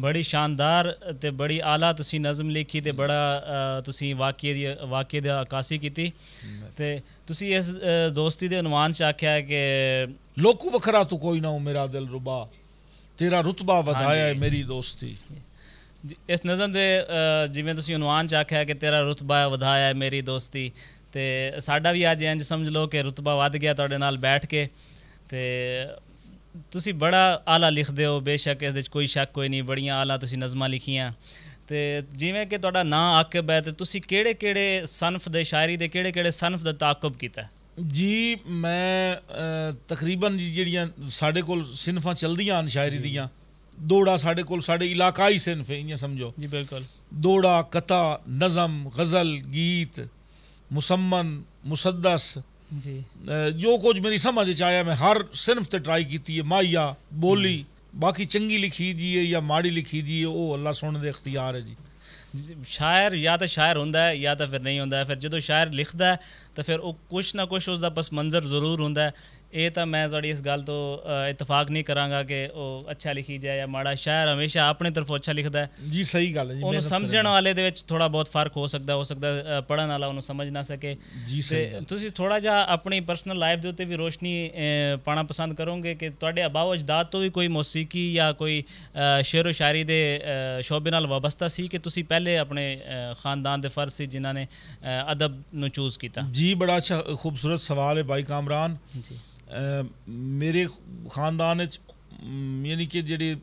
ਬੜੀ ਸ਼ਾਨਦਾਰ ਤੇ ਬੜੀ ਆਲਾ ਤੁਸੀਂ ਨਜ਼ਮ ਲਿਖੀ ਤੇ ਬੜਾ ਤੁਸੀਂ ਵਾਕਿਆ ਦੀ ਵਾਕਿਆ ਦਾ ਆਕਾਸੀ ਕੀਤੀ ਤੇ ਤੁਸੀਂ ਇਸ ਦੋਸਤੀ ਦੇ ਅਨਵਾਨ ਚ ਆਖਿਆ ਕਿ ਲੋਕੂ ਵਖਰਾ ਤੂੰ ਕੋਈ ਨਾ ਮੇਰਾ ਦਿਲ ਰੁਬਾ ਤੇਰਾ ਰਤਬਾ ਵਧਾਇਆ ਹੈ ਮੇਰੀ ਦੋਸਤੀ ਇਸ ਨਜ਼ਮ ਦੇ ਜਿਵੇਂ ਤੁਸੀਂ ਅਨਵਾਨ ਚ ਆਖਿਆ ਕਿ ਤੇਰਾ ਰਤਬਾ ਵਧਾਇਆ ਹੈ ਮੇਰੀ ਦੋਸਤੀ ਤੇ ਸਾਡਾ ਵੀ ਅੱਜ ਇੰਜ ਸਮਝ ਲਓ ਕਿ ਰਤਬਾ ਵਧ ਗਿਆ ਤੁਹਾਡੇ ਨਾਲ ਬੈਠ ਕੇ ਤੇ تھی بڑا آلہ لکھتے ہو بے شک اس کوئی شک ہوئے نہیں بڑی آلہ نظمہ لکھیاں تو جی کہ تا ناقب ہے توڑے کہڑے صنف کے شاعری کے کہڑے کہڑے صنف نے تعب کیا جی میں تقریباً جڑی جی ساڑے کو صنفا چلدی شاعری جی۔ دیا دوڑا سا سا علاقائی صنف ہے دوڑا کتھا نظم غزل گیت مسمن مسدس ਜੀ ਜੋ ਕੁਝ ਮੇਰੀ ਸਮਝ ਚ ਆਇਆ ਮੈਂ ਹਰ ਸਿਨਫ ਤੇ ਟਰਾਈ ਕੀਤੀ ਹੈ ਮਾਇਆ ਬੋਲੀ ਬਾਕੀ ਚੰਗੀ ਲਿਖੀ ਜੀ ਹੈ ਜਾਂ ਮਾੜੀ ਲਿਖੀ ਜੀ ਹੈ ਉਹ ਅੱਲਾ ਸੁਣਨ ਦੇ ਇਖਤਿਆਰ ਹੈ ਜੀ ਸ਼ਾਇਰ ਜਾਂ ਤਾਂ ਸ਼ਾਇਰ ਹੁੰਦਾ ਹੈ ਜਾਂ ਤਾਂ ਫਿਰ ਨਹੀਂ ਹੁੰਦਾ ਫਿਰ ਜਦੋਂ ਸ਼ਾਇਰ ਲਿਖਦਾ ਹੈ ਤਾਂ ਫਿਰ ਉਹ ਕੁਛ ਨਾ ਕੁਛ ਉਸ ਦਾ ਬਸ ਮੰਜ਼ਰ ਜ਼ਰੂਰ ਹੁੰਦਾ ਹੈ ਇਹ ਤਾਂ ਮੈਂ ਤੁਹਾਡੀ ਇਸ ਗੱਲ ਤੋਂ ਇਤਫਾਕ ਨਹੀਂ ਕਰਾਂਗਾ ਕਿ ਉਹ ਅੱਛਾ ਲਿਖੀ ਜਾਏ ਜਾਂ ਮਾੜਾ ਸ਼ਾਇਰ ਹਮੇਸ਼ਾ ਆਪਣੇ ਤਰਫੋਂ ਅੱਛਾ ਲਿਖਦਾ ਹੈ ਜੀ ਸਹੀ ਗੱਲ ਹੈ ਜੀ ਉਹਨੂੰ ਸਮਝਣ ਵਾਲੇ ਦੇ ਵਿੱਚ ਥੋੜਾ ਬਹੁਤ ਫਰਕ ਹੋ ਸਕਦਾ ਹੋ ਸਕਦਾ ਪੜਨ ਵਾਲਾ ਉਹਨੂੰ ਸਮਝ ਨਾ ਸਕੇ ਤੇ ਤੁਸੀਂ ਥੋੜਾ ਜਿਹਾ ਆਪਣੀ ਪਰਸਨਲ ਲਾਈਫ ਦੇ ਉੱਤੇ ਵੀ ਰੋਸ਼ਨੀ ਪਾਣਾ ਪਸੰਦ ਕਰੋਗੇ ਕਿ ਤੁਹਾਡੇ ਅਬਾਉ ਅਜਦਾਦ ਤੋਂ ਵੀ ਕੋਈ ਮੌਸੀਕੀ ਜਾਂ ਕੋਈ ਸ਼ੇਰੋ ਸ਼ਾਇਰੀ ਦੇ ਸ਼ੋਬੇ ਨਾਲ ਵਾਬਸਤਾ ਸੀ ਕਿ ਤੁਸੀਂ ਪਹਿਲੇ ਆਪਣੇ ਖਾਨਦਾਨ ਦੇ ਫਰਜ਼ ਸੀ ਜਿਨ੍ਹਾਂ ਨੇ ਅਦਬ ਨੂੰ ਚੂਜ਼ ਕੀਤਾ ਜੀ ਬੜਾ ਅੱਛਾ ਖੂਬਸੂਰਤ ਸਵਾਲ ਹੈ ਭਾਈ ਕਾਮਰਾਨ ਜੀ ਮੇਰੇ ਖਾਨਦਾਨ ਵਿੱਚ ਯਾਨੀ ਕਿ ਜਿਹੜੇ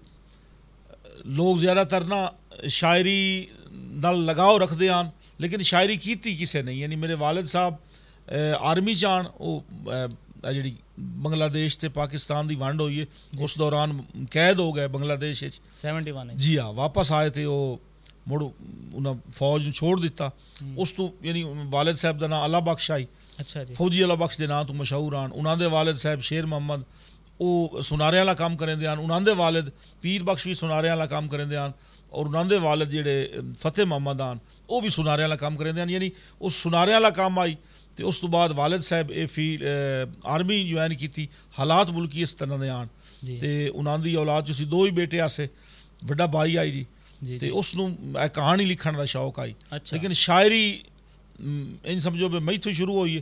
ਲੋਕ ਜ਼ਿਆਦਾਤਰ ਨਾ ਸ਼ਾਇਰੀ ਨਾਲ ਲਗਾਓ ਰੱਖਦੇ ਹਨ ਲੇਕਿਨ ਸ਼ਾਇਰੀ ਕੀਤੀ ਕਿਸੇ ਨਹੀਂ ਯਾਨੀ ਮੇਰੇ ਵਾਲਿਦ ਸਾਹਿਬ ਆਰਮੀ ਜਾਣ ਉਹ ਜਿਹੜੀ ਬੰਗਲਾਦੇਸ਼ ਤੇ ਪਾਕਿਸਤਾਨ ਦੀ ਵੰਡ ਹੋਈ ਹੈ ਉਸ ਦੌਰਾਨ ਕੈਦ ਹੋ ਗਏ ਬੰਗਲਾਦੇਸ਼ ਵਿੱਚ 71 ਜੀ ਹਾਂ ਵਾਪਸ ਆਏ ਤੇ ਉਹ ਮੁੜ ਉਹਨਾਂ ਫੌਜ ਨੂੰ ਛੋੜ ਦਿੱਤਾ ਉਸ ਤੋਂ ਯਾਨੀ ਵਾਲਿਦ ਸਾਹਿਬ ਦਾ ਨਾਮ ਅੱਲਾ ਬਖਸ਼ਾਈ ਅੱਛਾ ਜੀ ਫੌਜੀ ਵਾਲਾ ਬਖਸ਼ ਦੇ ਨਾਂ ਤੋਂ ਮਸ਼ਹੂਰ ਹਨ ਉਹਨਾਂ ਦੇ ਵਾਲਿਦ ਸਾਹਿਬ ਸ਼ੇਰ ਮੁਹੰਮਦ ਉਹ ਸੁਨਾਰਿਆਂ ਵਾਲਾ ਕੰਮ ਕਰਦੇ ਹਨ ਉਹਨਾਂ ਦੇ ਵਾਲਿਦ ਪੀਰ ਬਖਸ਼ ਵੀ ਸੁਨਾਰਿਆਂ ਵਾਲਾ ਕੰਮ ਕਰਦੇ ਹਨ ਔਰ ਉਹਨਾਂ ਦੇ ਵਾਲਿਦ ਜਿਹੜੇ ਫਤਿਹ ਮੁਹੰਮਦ ਹਨ ਉਹ ਵੀ ਸੁਨਾਰਿਆਂ ਵਾਲਾ ਕੰਮ ਕਰਦੇ ਹਨ ਯਾਨੀ ਉਹ ਸੁਨਾਰਿਆਂ ਵਾਲਾ ਕੰਮ ਆਈ ਤੇ ਉਸ ਤੋਂ ਬਾਅਦ ਵਾਲਿਦ ਸਾਹਿਬ ਇਹ ਫੀ ਆਰਮੀ ਜੁਆਇਨ ਕੀਤੀ ਹਾਲਾਤ ਮੁਲਕੀ ਇਸ ਤਰ੍ਹਾਂ ਦੇ ਆਣ ਤੇ ਉਹਨਾਂ ਦੀ ਔਲਾਦ ਤੁਸੀਂ ਦੋ ਹੀ ਬੇਟੇ ਆਸੇ ਵੱਡਾ ਭਾਈ ਆਈ ਜੀ ਤੇ ਉਸ ਨੂੰ ਇਹ ਕਹਾਣੀ ਲਿਖਣ ਦਾ ਸ਼ੌਕ ਆਈ ਲੇਕਿਨ ਸ਼ਾਇਰੀ ਇੰਜ ਸਮਝੋ ਵੀ ਮੈਥੋਂ ਸ਼ੁਰੂ ਹੋਈ ਹੈ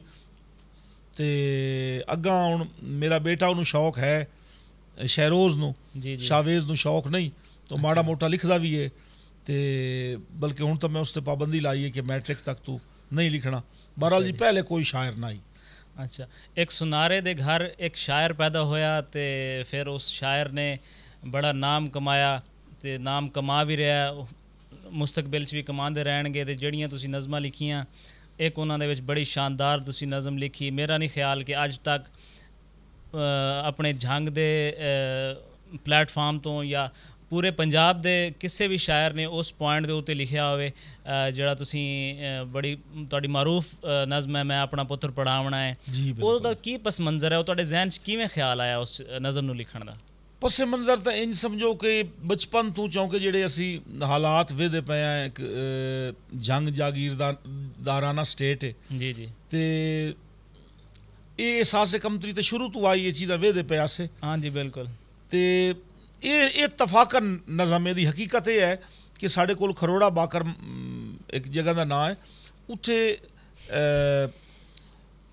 ਤੇ ਅੱਗਾ ਹੁਣ ਮੇਰਾ ਬੇਟਾ ਉਹਨੂੰ ਸ਼ੌਕ ਹੈ ਸ਼ਹਿਰੋਜ਼ ਨੂੰ ਜੀ ਜੀ ਸ਼ਾਵੇਜ਼ ਨੂੰ ਸ਼ੌਕ ਨਹੀਂ ਤਾਂ ਮਾੜਾ ਮੋਟਾ ਲਿਖਦਾ ਵੀ ਹੈ ਤੇ ਬਲਕਿ ਹੁਣ ਤਾਂ ਮੈਂ ਉਸ ਤੇ ਪਾਬੰਦੀ ਲਾਈ ਹੈ ਕਿ ਮੈਟ੍ਰਿਕ ਤੱਕ ਤੂੰ ਨਹੀਂ ਲਿਖਣਾ ਬਹਰਾਲ ਜੀ ਪਹਿਲੇ ਕੋਈ ਸ਼ਾਇਰ ਨਹੀਂ ਅੱਛਾ ਇੱਕ ਸੁਨਾਰੇ ਦੇ ਘਰ ਇੱਕ ਸ਼ਾਇਰ ਪੈਦਾ ਹੋਇਆ ਤੇ ਫਿਰ ਉਸ ਸ਼ਾਇਰ ਨੇ ਬੜਾ ਨਾਮ ਕਮਾਇਆ ਤੇ ਨਾਮ ਕਮਾ ਵੀ ਰਿਹਾ ਮੁਸਤਕਬਲ 'ਚ ਵੀ ਕਮਾਉਂਦੇ ਰਹਿਣਗੇ ਤੇ ਜਿਹੜੀਆਂ ਤੁਸੀਂ ਨਜ਼ਮਾਂ ਲਿਖੀਆਂ ਇੱਕ ਉਹਨਾਂ ਦੇ ਵਿੱਚ ਬੜੀ ਸ਼ਾਨਦਾਰ ਤੁਸੀਂ ਨਜ਼ਮ ਲਿਖੀ ਮੇਰਾ ਨਹੀਂ ਖਿਆਲ ਕਿ ਅੱਜ ਤੱਕ ਆਪਣੇ ਝੰਗ ਦੇ ਪਲੇਟਫਾਰਮ ਤੋਂ ਜਾਂ ਪੂਰੇ ਪੰਜਾਬ ਦੇ ਕਿਸੇ ਵੀ ਸ਼ਾਇਰ ਨੇ ਉਸ ਪੁਆਇੰਟ ਦੇ ਉੱਤੇ ਲਿਖਿਆ ਹੋਵੇ ਜਿਹੜਾ ਤੁਸੀਂ ਬੜੀ ਤੁਹਾਡੀ ਮਾਰੂਫ ਨਜ਼ਮ ਹੈ ਮੈਂ ਆਪਣਾ ਪੁੱਤਰ ਪੜਾਉਣਾ ਹੈ ਉਹਦਾ ਕੀ ਪਸ ਮੰਜ਼ਰ ਹੈ ਉਹ ਤੁਹਾਡੇ ਜ਼ਿਹਨ 'ਚ ਕਿਵੇਂ ਖਿਆਲ ਆਇਆ ਉਸ ਨਜ਼ਮ ਨੂੰ ਲਿਖਣ ਦਾ ਪਸੇ ਮੰਜ਼ਰ ਤਾਂ ਇੰਜ ਸਮਝੋ ਕਿ ਬਚਪਨ ਤੋਂ ਚੌਂਕੇ ਜਿਹੜੇ ਅਸੀਂ ਹਾਲਾਤ ਵੇਦੇ ਪਏ ਆ ਇੱਕ ਜੰਗ ਜਾਗੀਰ ਦਾ ਦਾਰਾਨਾ ਸਟੇਟ ਹੈ ਜੀ ਜੀ ਤੇ ਇਹ ਅਹਿਸਾਸ ਕਮਤਰੀ ਤੇ ਸ਼ੁਰੂ ਤੋਂ ਆਈ ਇਹ ਚੀਜ਼ਾਂ ਵੇਦੇ ਪਿਆ ਸੇ ਹਾਂ ਜੀ ਬਿਲਕੁਲ ਤੇ ਇਹ ਇਹ ਤਫਾਕਨ ਨਜ਼ਮੇ ਦੀ ਹਕੀਕਤ ਇਹ ਹੈ ਕਿ ਸਾਡੇ ਕੋਲ ਖਰੋੜਾ ਬਾਕਰ ਇੱਕ ਜਗ੍ਹਾ ਦਾ ਨਾਮ ਹੈ ਉੱਥੇ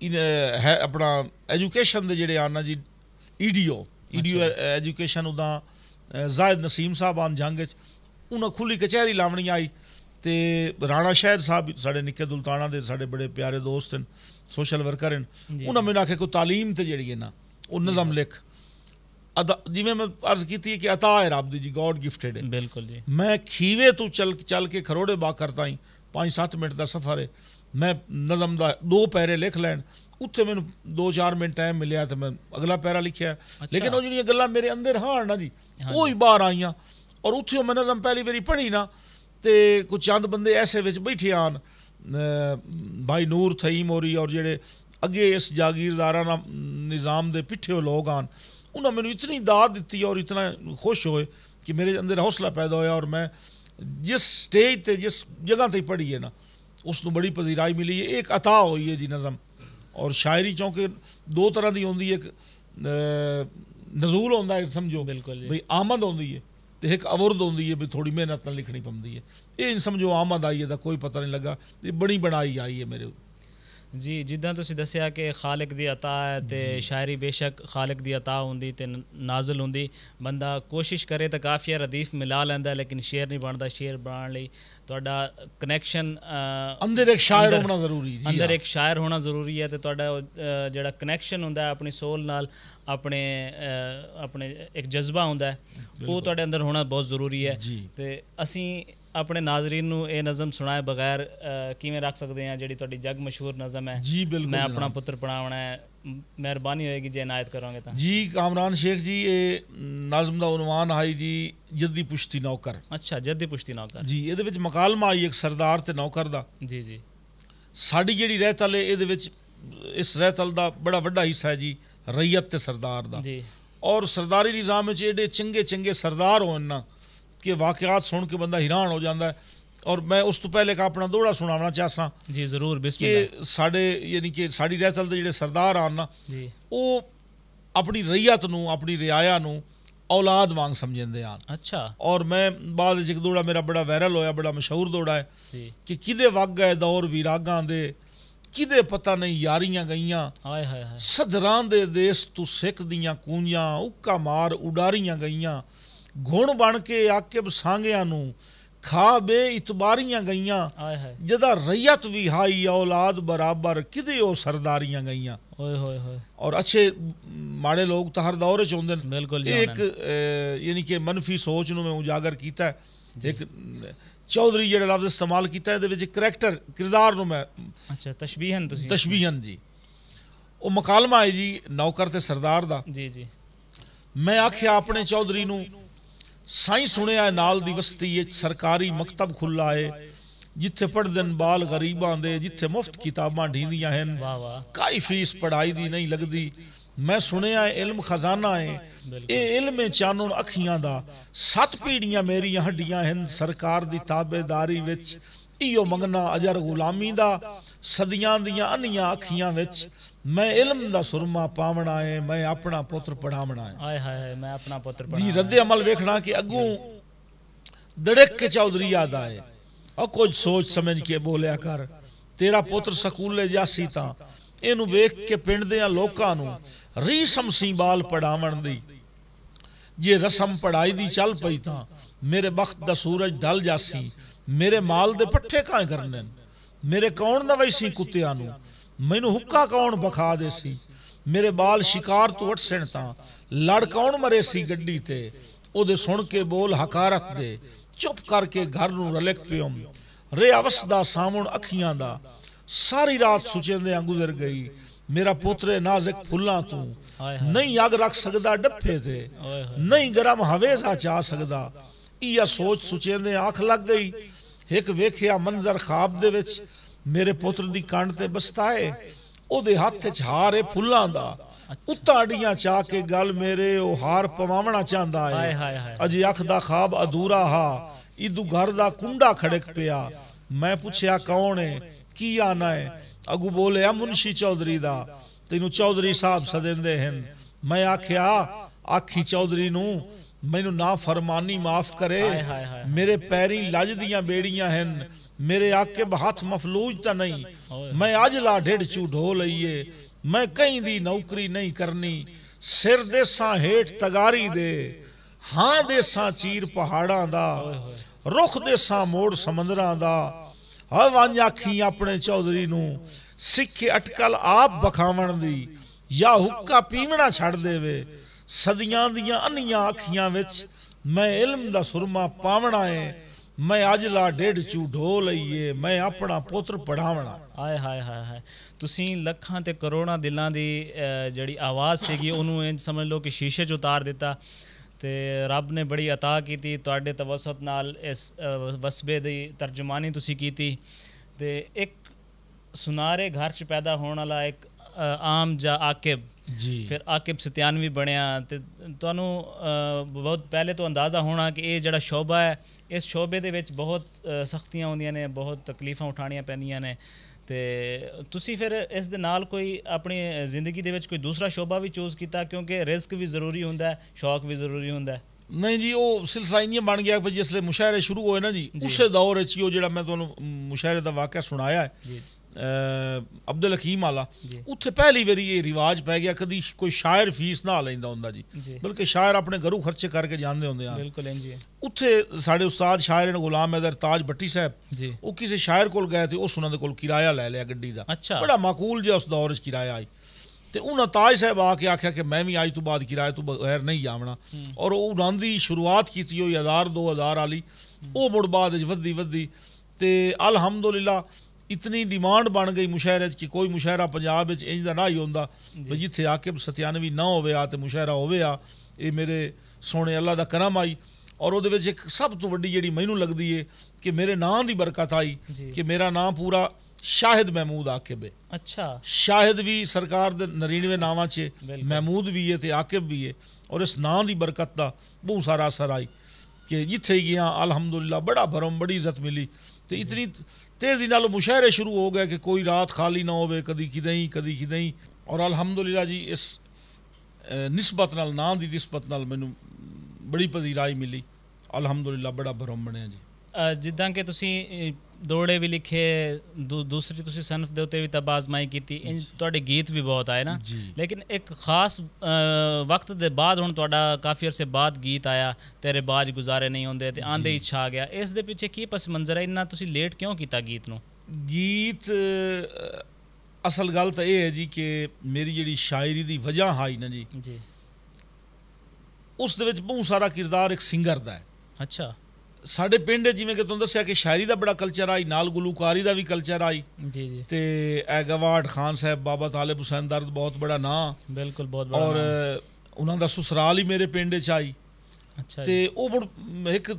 ਇਹ ਹੈ ਆਪਣਾ ਐਜੂਕੇਸ਼ਨ ਦੇ ਜਿਹੜੇ ਆਨਾ ਜੀ ਈਡੀਓ e ایجوکیشن ادا زائد نسیم صاحب آن جنگ چھلی کچہری لا شہر صاحب ساڑے نکے دلتا بڑے پیارے دوست ہیں سوشل ورکر ہیں انہوں نے آخر کو تعلیم جہی ہے نا وہ نظم لکھا جی میں ارض کی عطا ہے آپ گاڈ گفٹ میں کھیوے تل چل کے کروڑے با کر تج سات منٹ کا سفر ہے میں نظم دول پیرے لکھ لین اتنے من دو چار منٹ ٹائم ملے تو میں اگلا پیرہ لکھے لیکن وہ جڑی گلا میرے اندر ہاں نہ جی وہ باہر آئیں اور اتنے وہ میں نظم پہلی بار پڑھی نہ تو کچھ چند بندے ایسے بٹھے آن بھائی نور تھئیم ہو رہی اور جڑے اگے اس جاگیردارا نظام د پٹے ہوئے لوگ آن انہوں نے منت اتنی دت دیتی اور اتنا خوش ہوئے کہ میرے اندر حوصلہ پیدا ہوا اور میں جس اسٹیج جس جگہ تھی پڑھی ہے نا اس کو بڑی پذیرائی ملی ہے ایک اطا ہوئی ہے جی نظم اور شاعری چوں کہ دو طرح کی آتی ہے ایک نزول آتا ہے بالکل جی۔ بھائی آمد آتی ہے تو ایک اورد آتی ہے تھوڑی محنت نہ لکھنی پہ یہ سمجھو آمد آئی ہے کوئی پت نہیں لگا یہ بڑی بنائی آئی ہے میرے ਜੀ ਜਿੱਦਾਂ ਤੁਸੀਂ ਦੱਸਿਆ ਕਿ ਖਾਲਕ ਦੀ ਅਤਾ ਹੈ ਤੇ ਸ਼ਾਇਰੀ ਬੇਸ਼ੱਕ ਖਾਲਕ ਦੀ ਅਤਾ ਹੁੰਦੀ ਤੇ ਨਾਜ਼ਲ ਹੁੰਦੀ ਬੰਦਾ ਕੋਸ਼ਿਸ਼ ਕਰੇ ਤਾਂ ਕਾਫੀਆ ਰਦੀਫ ਮਿਲਾ ਲੈਂਦਾ ਲੇਕਿਨ ਸ਼ੇਰ ਨਹੀਂ ਬਣਦਾ ਸ਼ੇਰ ਬਣਾਉਣ ਲਈ ਤੁਹਾਡਾ ਕਨੈਕਸ਼ਨ ਅੰਦਰ ਇੱਕ ਸ਼ਾਇਰ ਹੋਣਾ ਜ਼ਰੂਰੀ ਜੀ ਅੰਦਰ ਇੱਕ ਸ਼ਾਇਰ ਹੋਣਾ ਜ਼ਰੂਰੀ ਹੈ ਤੇ ਤੁਹਾਡਾ ਜਿਹੜਾ ਕਨੈਕਸ਼ਨ ਹੁੰਦਾ ਆਪਣੀ ਸੋਲ ਨਾਲ ਆਪਣੇ ਆਪਣੇ ਇੱਕ ਜਜ਼ਬਾ ਹੁੰਦਾ ਉਹ ਤੁਹਾਡੇ ਅੰਦਰ ਹੋਣਾ ਬਹੁਤ ਜ਼ਰੂਰੀ ਹੈ ਤੇ ਅਸੀਂ ਆਪਣੇ ਨਾਜ਼ਰੀਨ ਨੂੰ ਇਹ ਨਜ਼ਮ ਸੁਣਾਏ ਬਗੈਰ ਕਿਵੇਂ ਰੱਖ ਸਕਦੇ ਆ ਜਿਹੜੀ ਤੁਹਾਡੀ ਜਗ ਮਸ਼ਹੂਰ ਨਜ਼ਮ ਹੈ ਜੀ ਬਿਲਕੁਲ ਮੈਂ ਆਪਣਾ ਪੁੱਤਰ ਪੜਾਉਣਾ ਹੈ ਮਿਹਰਬਾਨੀ ਹੋਏਗੀ ਜੇ ਇਨਾਇਤ ਕਰੋਗੇ ਤਾਂ ਜੀ ਕਾਮਰਾਨ ਸ਼ੇਖ ਜੀ ਇਹ ਨਜ਼ਮ ਦਾ ਉਨਵਾਨ ਹੈ ਜੀ ਜੱਦੀ ਪੁਸ਼ਤੀ ਨੌਕਰ ਅੱਛਾ ਜੱਦੀ ਪੁਸ਼ਤੀ ਨੌਕਰ ਜੀ ਇਹਦੇ ਵਿੱਚ ਮਕਾਲਮਾ ਆਈ ਇੱਕ ਸਰਦਾਰ ਤੇ ਨੌਕਰ ਦਾ ਜੀ ਜੀ ਸਾਡੀ ਜਿਹੜੀ ਰਹਿਤ ਹੈ ਇਹਦੇ ਵਿੱਚ ਇਸ ਰਹਿਤ ਦਾ ਬੜਾ ਵੱਡਾ ਹਿੱਸਾ ਹੈ ਜੀ ਰਈਅਤ ਤੇ ਸਰਦਾਰ ਦਾ ਜੀ ਔਰ ਸਰਦਾਰੀ ਨਿਜ਼ਾਮ ਵਿੱਚ ਜਿਹੜੇ ਚੰਗੇ ਚੰਗੇ ਸਰਦਾਰ ਹੋਣ ਨਾ ਕਿ ਵਾਕਿਆਤ ਸੁਣ ਕੇ ਬੰਦਾ ਹੈਰਾਨ ਹੋ ਜਾਂਦਾ ਔਰ ਮੈਂ ਉਸ ਤੋਂ ਪਹਿਲੇ ਕਾ ਆਪਣਾ ਦੋੜਾ ਸੁਣਾਉਣਾ ਚਾਹਾਂ ਜੀ ਜ਼ਰੂਰ ਬਿਸਮਿਲ੍ਲਾ ਕਿ ਸਾਡੇ ਯਾਨੀ ਕਿ ਸਾਡੀ ਰਹਿਸਲ ਦੇ ਜਿਹੜੇ ਸਰਦਾਰ ਆਨ ਨਾ ਜੀ ਉਹ ਆਪਣੀ ਰਈਅਤ ਨੂੰ ਆਪਣੀ ਰਿਆਇਆ ਨੂੰ ਔਲਾਦ ਵਾਂਗ ਸਮਝਦੇ ਆਨ ਅੱਛਾ ਔਰ ਮੈਂ ਬਾਅਦ ਵਿੱਚ ਇੱਕ ਦੋੜਾ ਮੇਰਾ ਬੜਾ ਵਾਇਰਲ ਹੋਇਆ ਬੜਾ ਮਸ਼ਹੂਰ ਦੋੜਾ ਹੈ ਜੀ ਕਿ ਕਿਦੇ ਵਗ ਗਏ ਦੌਰ ਵਿਰਾਗਾਂ ਦੇ ਕਿਦੇ ਪਤਾ ਨਹੀਂ ਯਾਰੀਆਂ ਗਈਆਂ ਹਾਏ ਹਾਏ ਹਾਏ ਸਦਰਾਂ ਦੇ ਦੇਸ ਤੂੰ ਸਿੱਖ ਦੀਆਂ ਕੂੰਜਾਂ ਉੱਕਾ ਮਾਰ ਉਡਾਰੀਆਂ ਗਈਆਂ ਗੁਣ ਬਣ ਕੇ ਆਕਿਬ ਸਾਂਗਿਆਂ ਨੂੰ ਖਾ ਬੇ ਇਤਬਾਰੀਆਂ ਗਈਆਂ ਜਿਹਦਾ ਰਈਅਤ ਵੀ ਹਾਈ ਔਲਾਦ ਬਰਾਬਰ ਕਿਦੇ ਉਹ ਸਰਦਾਰੀਆਂ ਗਈਆਂ ਓਏ ਹੋਏ ਹੋਏ ਔਰ ਅੱਛੇ ਮਾੜੇ ਲੋਕ ਤਾਂ ਹਰ ਦੌਰ ਚ ਹੁੰਦੇ ਨੇ ਬਿਲਕੁਲ ਇੱਕ ਯਾਨੀ ਕਿ ਮਨਫੀ ਸੋਚ ਨੂੰ ਮੈਂ ਉਜਾਗਰ ਕੀਤਾ ਇੱਕ ਚੌਧਰੀ ਜਿਹੜਾ ਲਫ਼ਜ਼ ਇਸਤੇਮਾਲ ਕੀਤਾ ਇਹਦੇ ਵਿੱਚ ਕਰੈਕਟਰ ਕਿਰਦਾਰ ਨੂੰ ਮੈਂ ਅੱਛਾ ਤਸ਼ਬੀਹਨ ਤੁਸੀਂ ਤਸ਼ਬੀਹਨ ਜੀ ਉਹ ਮਕਾਲਮਾ ਹੈ ਜੀ ਨੌਕਰ ਤੇ ਸਰਦਾਰ ਦਾ ਜੀ ਜੀ ਮੈਂ ਆਖਿਆ ਆਪਣੇ ਚੌਧਰੀ ਨੂੰ سائیں نال دی یہ سرکاری مکتب کھلا ہے جتھے پڑھ دن بال غریباں جتھے مفت کتاباں ہیں کائی فیس پڑھائی دی نہیں لگ دی میں سنیا ہے علم خزانہ ہے اے علم اکھیاں ہے چانون اختیار میرے ہڈیاں ہیں سرکار دی تابے داری ایو منگنا اجر غلامی دا دیاں انیاں این وچ میں علم دا سرما پاونا ہے میں اپنا ہے رد عمل ویکھنا کہ اگوں دڑک کے چوتھری یاد آئے اور کچھ سوچ سمجھ کے بولیا کر تیرا پوتر جاسی جا سی ویکھ کے پنڈ دیاں دیا لوکوں ریسمسی بال پڑھاو دی یہ رسم پڑھائی دی چل پئی تو میرے بخت دا سورج ڈل جاسی میرے مال دے پٹھے کائیں کرنے ਮੇਰੇ ਕੌਣ ਸੀ ਕੁੱਤਿਆਂ ਨੂੰ ਮੈਨੂੰ ਹੁੱਕਾ ਕੌਣ ਬਖਾ ਦੇ ਸੀ ਮੇਰੇ ਬਾਲ ਸ਼ਿਕਾਰ ਤੋਂ ਅਟਸਣ ਤਾਂ ਲੜ ਕੌਣ ਮਰੇ ਸੀ ਗੱਡੀ ਤੇ ਉਹਦੇ ਸੁਣ ਕੇ ਬੋਲ ਹਕਾਰਤ ਦੇ ਚੁੱਪ ਕਰਕੇ ਘਰ ਨੂੰ ਰਲਕ ਪਿਓ ਰੇ ਅਵਸ ਦਾ ਸਾਵਣ ਅੱਖੀਆਂ ਦਾ ਸਾਰੀ ਰਾਤ ਸੁਚੇਂਦਿਆਂ ਗੁਜ਼ਰ ਗਈ ਮੇਰਾ ਪੁੱਤਰੇ ਨਾਜ਼ਕ ਫੁੱਲਾਂ ਤੂੰ ਨਹੀਂ ਅਗ ਰੱਖ ਸਕਦਾ ਡੱਫੇ ਤੇ ਨਹੀਂ ਗਰਮ ਹਵੇਜ਼ਾ ਚਾ ਸਕਦਾ ਇਹ ਸੋਚ ਸੁਚੇਂਦੇ ਅੱਖ ਲੱਗ ਗਈ ਇੱਕ ਵੇਖਿਆ ਮੰਜ਼ਰ ਖਾਬ ਦੇ ਵਿੱਚ ਮੇਰੇ ਪੁੱਤਰ ਦੀ ਕੰਡ ਤੇ ਬਸਤਾਏ ਉਹਦੇ ਹੱਥ 'ਚ ਹਾਰ ਏ ਫੁੱਲਾਂ ਦਾ ਉਤਾੜੀਆਂ ਚਾ ਕੇ ਗੱਲ ਮੇਰੇ ਉਹ ਹਾਰ ਪਵਾਉਣਾ ਚਾਹੁੰਦਾ ਹੈ ਅਜੇ ਅੱਖ ਦਾ ਖਾਬ ਅਧੂਰਾ ਹਾ ਇਦੂ ਘਰ ਦਾ ਕੁੰਡਾ ਖੜਕ ਪਿਆ ਮੈਂ ਪੁੱਛਿਆ ਕੌਣ ਹੈ ਕੀ ਆਣਾ ਹੈ ਅਗੂ ਬੋਲੇ ਮੁਨਸ਼ੀ ਚੌਧਰੀ ਦਾ ਤੈਨੂੰ ਚੌਧਰੀ ਸਾਹਿਬ ਸਦਿੰਦੇ ਹਨ ਮੈਂ ਆਖਿਆ ਆਖੀ ਚੌਧਰੀ ਨੂੰ ਮੈਨੂੰ ਨਾ ਫਰਮਾਨੀ ਮਾਫ ਕਰੇ ਮੇਰੇ ਪੈਰੀ ਲੱਜ ਦੀਆਂ ਬੇੜੀਆਂ ਹਨ ਮੇਰੇ ਆਕੇ ਬਹਾਥ ਮਫਲੂਜ ਤਾਂ ਨਹੀਂ ਮੈਂ ਅੱਜ ਲਾ ਢੇਡ ਢੋ ਲਈਏ ਮੈਂ ਕਹੀਂ ਦੀ ਨੌਕਰੀ ਨਹੀਂ ਕਰਨੀ ਸਿਰ ਦੇ ਸਾਂ ਹੇਠ ਤਗਾਰੀ ਦੇ ਹਾਂ ਦੇ ਸਾਂ ਚੀਰ ਪਹਾੜਾਂ ਦਾ ਰੁਖ ਦੇ ਸਾਂ ਮੋੜ ਸਮੁੰਦਰਾਂ ਦਾ ਹਾਂ ਵਾਂ ਆਖੀ ਆਪਣੇ ਚੌਧਰੀ ਨੂੰ ਸਿੱਖੇ ਅਟਕਲ ਆਪ ਬਖਾਵਣ ਦੀ ਜਾਂ ਹੁੱਕਾ ਪੀਵਣਾ ਛੱਡ ਦੇਵੇ ਸਦੀਆਂ ਦੀਆਂ ਅੰਨੀਆਂ ਅੱਖੀਆਂ ਵਿੱਚ ਮੈਂ ਇਲਮ ਦਾ ਸੁਰਮਾ ਪਾਵਣਾ ਏ ਮੈਂ ਅੱਜ ਲਾ ਡੇਢ ਚੂ ਢੋ ਲਈਏ ਮੈਂ ਆਪਣਾ ਪੁੱਤਰ ਪੜਾਵਣਾ ਆਏ ਹਾਏ ਹਾਏ ਹਾਏ ਤੁਸੀਂ ਲੱਖਾਂ ਤੇ ਕਰੋੜਾਂ ਦਿਲਾਂ ਦੀ ਜਿਹੜੀ ਆਵਾਜ਼ ਸੀਗੀ ਉਹਨੂੰ ਇੰਜ ਸਮਝ ਲਓ ਕਿ ਸ਼ੀਸ਼ੇ 'ਚ ਉਤਾਰ ਦਿੱਤਾ ਤੇ ਰੱਬ ਨੇ ਬੜੀ عطا ਕੀਤੀ ਤੁਹਾਡੇ ਤਵਸਤ ਨਾਲ ਇਸ ਵਸਬੇ ਦੀ ਤਰਜਮਾਨੀ ਤੁਸੀਂ ਕੀਤੀ ਤੇ ਇੱਕ ਸੁਨਾਰੇ ਘਰ 'ਚ ਪੈਦਾ ਹੋਣ ਵਾਲਾ ਇੱਕ ਆਮ ਜਾਂ ਆਕਿਬ ਜੀ ਫਿਰ ਆਕਿਬ ਸਤਿਆਨਵੀ ਬਣਿਆ ਤੇ ਤੁਹਾਨੂੰ ਬਹੁਤ ਪਹਿਲੇ ਤੋਂ ਅੰਦਾਜ਼ਾ ਹੋਣਾ ਕਿ ਇਹ ਜਿਹੜਾ ਸ਼ੋਭਾ ਹੈ ਇਸ ਸ਼ੋਭੇ ਦੇ ਵਿੱਚ ਬਹੁਤ ਸਖਤੀਆਂ ਹੁੰਦੀਆਂ ਨੇ ਬਹੁਤ ਤਕਲੀਫਾਂ ਉਠਾਣੀਆਂ ਪੈਂਦੀਆਂ ਨੇ ਤੇ ਤੁਸੀਂ ਫਿਰ ਇਸ ਦੇ ਨਾਲ ਕੋਈ ਆਪਣੀ ਜ਼ਿੰਦਗੀ ਦੇ ਵਿੱਚ ਕੋਈ ਦੂਸਰਾ ਸ਼ੋਭਾ ਵੀ ਚੂਜ਼ ਕੀਤਾ ਕਿਉਂਕਿ ਰਿਸਕ ਵੀ ਜ਼ਰੂਰੀ ਹੁੰਦਾ ਹੈ ਸ਼ੌਕ ਵੀ ਜ਼ਰੂਰੀ ਹੁੰਦਾ ਹੈ ਨਹੀਂ ਜੀ ਉਹ ਸਿਲਸਿਲਾ ਇੰਨੀ ਬਣ ਗਿਆ ਕਿ ਜਿਸਲੇ ਮੁਸ਼ਾਇਰੇ ਸ਼ੁਰੂ ਹੋਏ ਨਾ ਜੀ ਉਸੇ ਦੌਰ ਵਿੱਚ ਹੀ ਉਹ ਜਿਹੜਾ ਮੈਂ ਤੁਹਾਨੂੰ ਮੁਸ਼ਾਇਰੇ ਦਾ ਵਾਕਿਆ ਸੁਣਾਇਆ ਹੈ ਅਬਦੁਲ ਹਕੀਮ ਵਾਲਾ ਉੱਥੇ ਪਹਿਲੀ ਵਾਰੀ ਇਹ ਰਿਵਾਜ ਪੈ ਗਿਆ ਕਦੀ ਕੋਈ ਸ਼ਾਇਰ ਫੀਸ ਨਾ ਲੈਂਦਾ ਹੁੰਦਾ ਜੀ ਬਲਕਿ ਸ਼ਾਇਰ ਆਪਣੇ ਘਰੋਂ ਖਰਚੇ ਕਰਕੇ ਜਾਂਦੇ ਹੁੰਦੇ ਆ ਬਿਲਕੁਲ ਜੀ ਉੱਥੇ ਸਾਡੇ ਉਸਤਾਦ ਸ਼ਾਇਰ ਨੇ ਗੁਲਾਮ ਹੈਦਰ ਤਾਜ ਬੱਟੀ ਸਾਹਿਬ ਉਹ ਕਿਸੇ ਸ਼ਾਇਰ ਕੋਲ ਗਏ ਤੇ ਉਸ ਉਹਨਾਂ ਦੇ ਕੋਲ ਕਿਰਾਇਆ ਲੈ ਲਿਆ ਗੱਡੀ ਦਾ ਬੜਾ ਮਾਕੂਲ ਜਿਹਾ ਉਸ ਦੌਰ 'ਚ ਕਿਰਾਇਆ ਆਈ ਤੇ ਉਹਨਾਂ ਤਾਜ ਸਾਹਿਬ ਆ ਕੇ ਆਖਿਆ ਕਿ ਮੈਂ ਵੀ ਅੱਜ ਤੋਂ ਬਾਅਦ ਕਿਰਾਏ ਤੋਂ ਬਗੈਰ ਨਹੀਂ ਜਾਵਣਾ ਔਰ ਉਹ ਉਹਨਾਂ ਸ਼ੁਰੂਆਤ ਕੀਤੀ ਉਹ 1000 2000 ਵਾਲੀ ਉਹ ਮੁੜ ਬਾਅਦ ਵਿੱਚ ਵੱਧੀ ਵੱਧੀ ਤੇ ਅਲਹਮਦੁਲਿਲਾ ਡਿਮਾਂਡ ਬਣ ਗਈ गई मुशायरे ਕਿ ਕੋਈ ਮੁਸ਼ਾਇਰਾ ਪੰਜਾਬ ਵਿੱਚ ਇੰਜ ਦਾ ਨਾ ਹੀ ਹੁੰਦਾ ਵੀ ਜਿੱਥੇ ਆਕਿਬ ਸਤਿਆਨਵੀ ਨਾ ਹੋਵੇ ਆ ਤੇ ਮੁਸ਼ਾਇਰਾ ਹੋਵੇ ਆ ਇਹ ਮੇਰੇ ਸੋਹਣੇ ਅੱਲਾ ਦਾ ਕਰਮ ਆਈ ਔਰ ਉਹਦੇ ਵਿੱਚ ਇੱਕ ਸਭ ਤੋਂ ਵੱਡੀ ਜਿਹੜੀ ਮੈਨੂੰ ਲੱਗਦੀ ਏ ਕਿ ਮੇਰੇ ਨਾਂ ਦੀ ਬਰਕਤ ਆਈ ਕਿ ਮੇਰਾ ਨਾਂ ਪੂਰਾ ਸ਼ਾਹਿਦ ਮਹਿਮੂਦ ਆਕਿਬ ਹੈ ਅੱਛਾ ਸ਼ਾਹਿਦ ਵੀ ਸਰਕਾਰ ਦੇ 99 ਨਾਵਾਂ 'ਚ ਮਹਿਮੂਦ ਵੀ ਏ ਤੇ ਆਕਿਬ ਵੀ ਏ ਔਰ ਇਸ ਨਾਂ ਦੀ ਬਰਕਤ ਦਾ ਬਹੁਤ ਸਾਰਾ ਅਸਰ ਆਈ ਕਿ ਜਿੱਥੇ ਗਿਆ ਅਲਹਮਦੁਲਿਲਾ ਬੜਾ ਭਰਮ ਬੜੀ ਇੱਜ਼ਤ ਮਿਲੀ تو اتنی تیزی نال مشاعرے شروع ہو گئے کہ کوئی رات خالی نہ ہوئے کدی کدیں اور الحمدللہ جی اس نسبت نال نام دی نسبت نال مینوں بڑی پذیرائی ملی الحمدللہ بڑا برہم بنیا جی تسی ਦੋੜੇ ਵੀ ਲਿਖੇ ਦੂਸਰੀ ਤੁਸੀਂ ਸਨਫ ਦੇ ਉਤੇ ਵੀ ਤਬਾਜ਼ਮਾਈ ਕੀਤੀ ਇੰਜ ਤੁਹਾਡੇ ਗੀਤ ਵੀ ਬਹੁਤ ਆਏ ਨਾ ਲੇਕਿਨ ਇੱਕ ਖਾਸ ਵਕਤ ਦੇ ਬਾਅਦ ਹੁਣ ਤੁਹਾਡਾ ਕਾਫੀ ਅਰਸੇ ਬਾਅਦ ਗੀਤ ਆਇਆ ਤੇਰੇ ਬਾਜ ਗੁਜ਼ਾਰੇ ਨਹੀਂ ਹੁੰਦੇ ਤੇ ਆਂਦੇ ਹੀ ਛਾ ਗਿਆ ਇਸ ਦੇ ਪਿੱਛੇ ਕੀ ਪਸ ਮੰਜ਼ਰ ਹੈ ਇੰਨਾ ਤੁਸੀਂ ਲੇਟ ਕਿਉਂ ਕੀਤਾ ਗੀਤ ਨੂੰ ਗੀਤ ਅਸਲ ਗੱਲ ਤਾਂ ਇਹ ਹੈ ਜੀ ਕਿ ਮੇਰੀ ਜਿਹੜੀ ਸ਼ਾਇਰੀ ਦੀ ਵਜ੍ਹਾ ਹਾਈ ਨਾ ਜੀ ਜੀ ਉਸ ਦੇ ਵਿੱਚ ਬਹੁਤ ਸਾਰਾ ਕਿਰਦਾਰ ਇੱਕ ਸਿੰਗਰ ਦਾ ਹੈ ਅੱਛਾ ਸਾਡੇ ਪਿੰਡ ਜਿਵੇਂ ਕਿ ਤੁਹਾਨੂੰ ਦੱਸਿਆ ਕਿ ਸ਼ਾਇਰੀ ਦਾ ਬੜਾ ਕਲਚਰ ਆਈ ਨਾਲ ਗਲੂਕਾਰੀ ਦਾ ਵੀ ਕਲਚਰ ਆਈ ਜੀ ਜੀ ਤੇ ਐ ਗਵਾਟ ਖਾਨ ਸਾਹਿਬ ਬਾਬਾ ਤਾਲਿਬ ਹੁਸੈਨ ਦਰਦ ਬਹੁਤ ਬੜਾ ਨਾਂ ਬਿਲਕੁਲ ਬਹੁਤ ਬੜਾ ਔਰ ਉਹਨਾਂ ਦਾ ਸੁਸਰਾਲ ਹੀ ਮੇਰੇ ਪਿੰਡ 'ਚ ਆਈ ਅੱਛਾ ਤੇ ਉਹ ਬੜ ਇੱਕ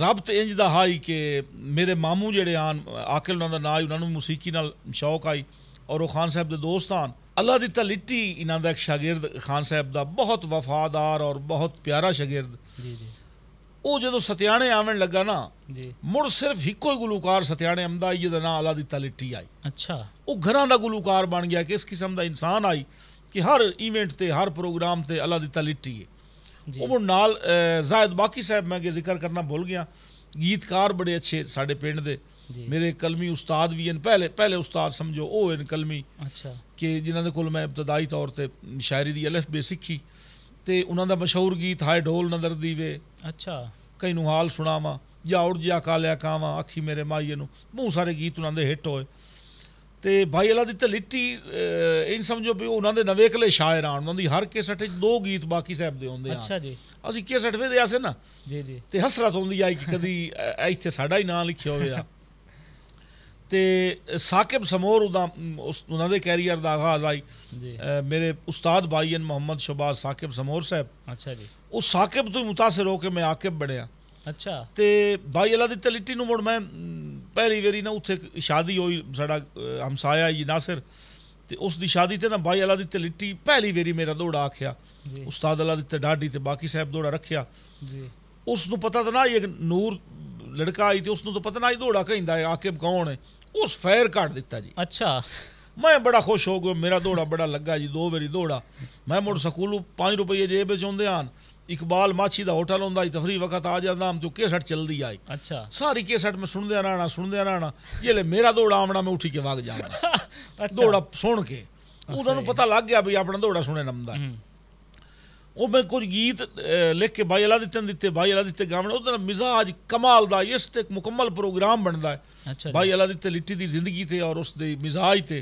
ਰਬਤ ਇੰਜ ਦਾ ਹਾਈ ਕਿ ਮੇਰੇ ਮਾਮੂ ਜਿਹੜੇ ਆਨ ਆਕਿਲ ਉਹਨਾਂ ਦਾ ਨਾਂ ਹੀ ਉਹਨਾਂ ਨੂੰ ਮੂਸੀਕੀ ਨਾਲ ਸ਼ੌਕ ਆਈ ਔਰ ਉਹ ਖਾਨ ਸਾਹਿਬ ਦੇ ਦੋਸਤ ਆਨ ਅੱਲਾ ਦੀ ਲਿੱਟੀ ਇਹਨਾਂ ਦਾ ਇੱਕ ਸ਼ਾਗਿਰਦ ਖਾਨ ਸਾਹਿਬ ਦਾ ਬਹੁਤ ਵਫਾਦਾਰ ਔਰ ਬਹੁਤ ਪਿਆਰਾ ਸ਼ਾਗਿਰਦ ਜੀ ਜੀ ਉਹ ਜਦੋਂ ਸਤਿਆਣੇ ਆਵਣ ਲੱਗਾ ਨਾ ਜੀ ਮੁਰ ਸਿਰਫ ਇੱਕੋ ਹੀ ਗੁਲੂਕਾਰ ਸਤਿਆਣੇ ਆਮਦਾ ਇਹ ਦਾ ਨਾਂ ਆਲਾ ਦੀ ਤਲਿੱਟੀ ਆਈ ਅੱਛਾ ਉਹ ਘਰਾਂ ਦਾ ਗੁਲੂਕਾਰ ਬਣ ਗਿਆ ਕਿਸ ਕਿਸਮ ਦਾ ਇਨਸਾਨ ਆਈ ਕਿ ਹਰ ਇਵੈਂਟ ਤੇ ਹਰ ਪ੍ਰੋਗਰਾਮ ਤੇ ਅਲਾ ਦੀ ਤਲਿੱਟੀ ਹੈ ਉਹ ਨਾਲ ਜ਼ਾਇਦ ਬਾਕੀ ਸਾਹਿਬ ਮੈਂ ਜ਼ਿਕਰ ਕਰਨਾ ਭੁੱਲ ਗਿਆ ਗੀਤਕਾਰ ਬੜੇ ਅੱਛੇ ਸਾਡੇ ਪਿੰਡ ਦੇ ਮੇਰੇ ਕਲਮੀ ਉਸਤਾਦ ਵੀ ਹਨ ਪਹਿਲੇ ਪਹਿਲੇ ਉਸਤਾਦ ਸਮਝੋ ਉਹ ਹਨ ਕਲਮੀ ਅੱਛਾ ਕਿ ਜਿਨ੍ਹਾਂ ਦੇ ਕੋਲ ਮੈਂ ਇਬਤਦਾਈ ਤੌਰ ਤੇ ਸ਼ਾਇਰੀ ਦੀ ਅਲਫ ਬੇ ਸਿੱਖੀ ਤੇ ਉਹਨਾਂ ਦਾ ਮਸ਼ਹੂਰ ਗੀਤ ਹਾਏ ਢੋਲ ਨਦਰ ਦੀਵੇ ਅੱਛਾ ਕਈ ਨੂੰ ਹਾਲ ਸੁਣਾਵਾ ਜਾਂ ਉੜ ਜਾ ਕਾਲਿਆ ਕਾਵਾ ਅੱਖੀ ਮੇਰੇ ਮਾਈਏ ਨੂੰ ਬਹੁਤ ਸਾਰੇ ਗੀਤ ਉਹਨਾਂ ਦੇ ਹਿੱਟ ਹੋਏ ਤੇ ਭਾਈ ਅਲਾ ਦੀ ਤਲਿੱਟੀ ਇਹ ਸਮਝੋ ਵੀ ਉਹਨਾਂ ਦੇ ਕਲੇ ਸ਼ਾਇਰ ਆਣ ਉਹਨਾਂ ਦੀ ਹਰ ਕੇਸਟ ਵਿੱਚ ਦੋ ਗੀਤ ਬਾਕੀ ਸਾਹਿਬ ਦੇ ਹੁੰਦੇ ਆ ਅੱਛਾ ਜੀ ਅਸੀਂ ਕੇਸਟ ਵੇ ਦੇ ਆਸੇ ਨਾ ਜੀ ਜੀ ਤੇ ਹਸਰਤ ਹੁੰਦੀ ਆਈ ਕਿ ਕਦੀ ਇੱਥੇ ਸਾਡਾ ਹੀ ਨਾਂ ਲਿਖਿਆ ਹੋਇਆ ਤੇ ਸਾਕਿਬ ਸਮੋਰ ਉਹਦਾ ਉਹਨਾਂ ਦੇ ਕੈਰੀਅਰ ਦਾ ਆਗਾਜ਼ ਆਈ ਮੇਰੇ ਉਸਤਾਦ ਭਾਈਨ ਮੁਹੰਮਦ ਸ਼ਬਾਸ ਸਾਕਿਬ ਸਮੋਰ ਸਾਹਿਬ ਅੱਛਾ ਜੀ ਉਹ ਸਾਕਿਬ ਤੋਂ ਮੁਤਾਸਰ ਹੋ ਕੇ ਮੈਂ ਆਕਿਬ ਬਣਿਆ ਅੱਛਾ ਤੇ ਭਾਈ ਅੱਲਾ ਦੀ ਤਲਿੱਟੀ ਨੂੰ ਮੁੜ ਮੈਂ ਪਹਿਲੀ ਵਾਰੀ ਨਾ ਉੱਥੇ ਸ਼ਾਦੀ ਹੋਈ ਸਾਡਾ ਹਮਸਾਇਆ ਜੀ ਨਾਸਰ ਤੇ ਉਸ ਦੀ ਸ਼ਾਦੀ ਤੇ ਨਾ ਭਾਈ ਅੱਲਾ ਦੀ ਤਲਿੱਟੀ ਪਹਿਲੀ ਵਾਰੀ ਮੇਰਾ ਦੌੜਾ ਆਖਿਆ ਉਸਤਾਦ ਅੱਲਾ ਦੀ ਤਡਾਡੀ ਤੇ ਬਾਕੀ ਸਾਹਿਬ ਦੌੜਾ ਰੱਖਿਆ ਜੀ ਉਸ ਨੂੰ ਪਤਾ ਤਾਂ ਨਾ ਇਹ ਨੂਰ ਲੜਕਾ ਆਈ ਤੇ ਉਸ ਨੂੰ ਤਾਂ ਪਤਾ ਨਾ ਇਹ ਦੌੜਾ ਕਹਿੰਦਾ ਆਕਿਬ ਕੌਣ ਹੈ ਉਸ ਫਾਇਰ ਕੱਢ ਦਿੱਤਾ ਜੀ ਅੱਛਾ ਮੈਂ ਬੜਾ ਖੁਸ਼ ਹੋ ਗਿਆ ਮੇਰਾ ਦੌੜਾ ਬੜਾ ਲੱਗਾ ਜੀ ਦੋ ਵਾਰੀ ਦੌੜਾ ਮੈਂ ਸਕੂਲ ਸਕੂਲੋਂ 5 ਰੁਪਏ ਜੇਬ ਵਿੱਚ ਹੁੰਦੇ ਹਨ ਇਕਬਾਲ ਮਾਛੀ ਦਾ ਹੋਟਲ ਹੁੰਦਾ ਜੀ ਤਫਰੀ ਵਕਤ ਆ ਜਾਂਦਾ ਆਮ ਤੋਂ ਕੇਸਟ ਚਲਦੀ ਆਈ ਅੱਛਾ ਸਾਰੀ ਕੇਸਟ ਮੈਂ ਸੁਣਦੇ ਰਹਿਣਾ ਸੁਣਦੇ ਰਹਿਣਾ ਇਹ ਲੈ ਮੇਰਾ ਦੌੜਾ ਆਵਣਾ ਮੈਂ ਉੱਠੀ ਕੇ ਵਗ ਜਾਣਾ ਦੌੜਾ ਸੁਣ ਕੇ ਉਹਨਾਂ ਨੂੰ ਪਤਾ ਲੱਗ ਗਿਆ ਵੀ ਆਪਣਾ ਦੌੜਾ ਸੁਣੇ ਨੰਮਦਾ وہ کوئی لکھ کے بھائی اہ د نے دے بائی اہ دے مزاج کمالتا ہے اس سے مکمل پروگرام بنتا ہے اچھا جی۔ بھائی اہ د لٹی زندگی تھی اور اس کے مزاج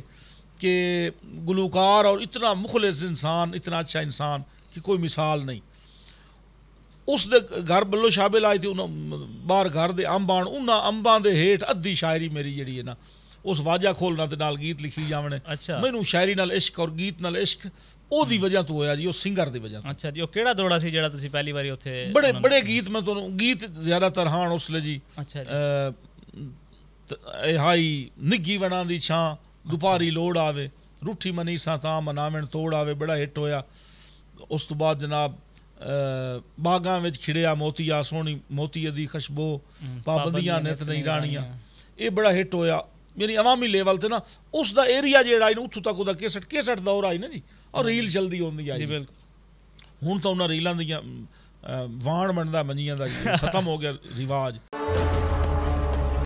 تلوکار اور اتنا انسان اتنا اچھا انسان کہ کوئی مثال نہیں اس گھر بلو شابے لائی تھی باہر گھر کے امب آمبا ہٹ ادھی شاعری میری ਉਸ ਵਾਜਾ ਖੋਲਣਾ ਤੇ ਨਾਲ ਗੀਤ ਲਿਖੀ ਜਾਵਣ ਮੈਨੂੰ ਸ਼ਾਇਰੀ ਨਾਲ ਇਸ਼ਕ ਔਰ ਗੀਤ ਨਾਲ ਇਸ਼ਕ ਉਹਦੀ ਵਜ੍ਹਾ ਤੋਂ ਹੋਇਆ ਜੀ ਉਹ ਸਿੰਗਰ ਦੀ ਵਜ੍ਹਾ ਤੋਂ ਅੱਛਾ ਜੀ ਉਹ ਕਿਹੜਾ ਦੌੜਾ ਸੀ ਜਿਹੜਾ ਤੁਸੀਂ ਪਹਿਲੀ ਵਾਰੀ ਉੱਥੇ ਬੜੇ ਬੜੇ ਗੀਤ ਮੈਂ ਤੁਹਾਨੂੰ ਗੀਤ ਜ਼ਿਆਦਾਤਰ ਹਾਂ ਉਸ ਲਈ ਜੀ ਅੱਛਾ ਜੀ ਇਹ ਹਾਈ ਨਿੱਗੀ ਵਣਾਂ ਦੀ ਛਾਂ ਦੁਪਾਰੀ ਲੋੜ ਆਵੇ ਰੁੱਠੀ ਮਨੀਸਾ ਤਾਂ ਮਨਾਵਣ ਤੋੜ ਆਵੇ ਬੜਾ ਹਿੱਟ ਹੋਇਆ ਉਸ ਤੋਂ ਬਾਅਦ ਜਨਾਬ ਬਾਗਾਂ ਵਿੱਚ ਖਿੜਿਆ ਮੋਤੀਆ ਸੋਹਣੀ ਮੋਤੀਏ ਦੀ ਖੁਸ਼ਬੂ ਪਾਬੰਦੀਆਂ ਨਿਤ ਨਹੀਂ ਰਾਣੀਆਂ ਇਹ ਬੜਾ ਹਿੱਟ ਹੋਇਆ ਮੇਰੀ ਆਵਾਮੀ ਲੈਵਲ ਤੇ ਨਾ ਉਸ ਦਾ ਏਰੀਆ ਜਿਹੜਾ ਇਹਨੂੰ ਉੱਥੋਂ ਤੱਕ ਉਹਦਾ ਕੇਸਟ ਕੇਸਟ ਦੌਰ ਆਈ ਨਾ ਜੀ ਔਰ ਰੀਲ ਜਲਦੀ ਆਉਂਦੀ ਆਈ ਜੀ ਬਿਲਕੁਲ ਹੁਣ ਤਾਂ ਉਹਨਾਂ ਰੀਲਾਂ ਦੀਆਂ ਵਾਣ ਬਣਦਾ ਮੰਜੀਆਂ ਦਾ ਖਤਮ ਹੋ ਗਿਆ ਰਿਵਾਜ